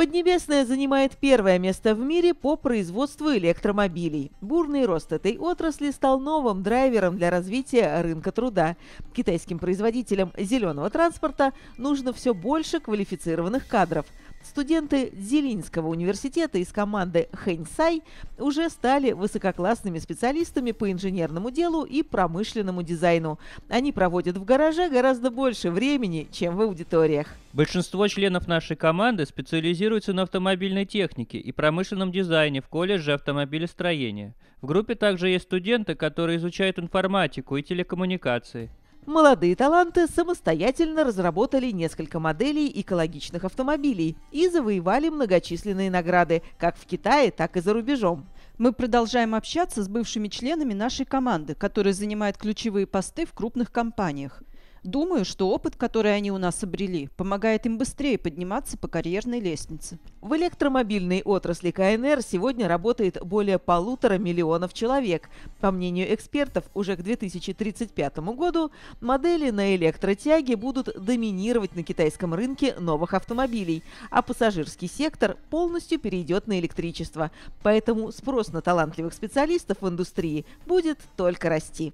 Поднебесная занимает первое место в мире по производству электромобилей. Бурный рост этой отрасли стал новым драйвером для развития рынка труда. Китайским производителям зеленого транспорта нужно все больше квалифицированных кадров – Студенты Зелинского университета из команды Хэньсай уже стали высококлассными специалистами по инженерному делу и промышленному дизайну. Они проводят в гараже гораздо больше времени, чем в аудиториях. Большинство членов нашей команды специализируются на автомобильной технике и промышленном дизайне в колледже автомобилестроения. В группе также есть студенты, которые изучают информатику и телекоммуникации. Молодые таланты самостоятельно разработали несколько моделей экологичных автомобилей и завоевали многочисленные награды как в Китае, так и за рубежом. Мы продолжаем общаться с бывшими членами нашей команды, которые занимают ключевые посты в крупных компаниях. Думаю, что опыт, который они у нас обрели, помогает им быстрее подниматься по карьерной лестнице. В электромобильной отрасли КНР сегодня работает более полутора миллионов человек. По мнению экспертов, уже к 2035 году модели на электротяге будут доминировать на китайском рынке новых автомобилей, а пассажирский сектор полностью перейдет на электричество. Поэтому спрос на талантливых специалистов в индустрии будет только расти.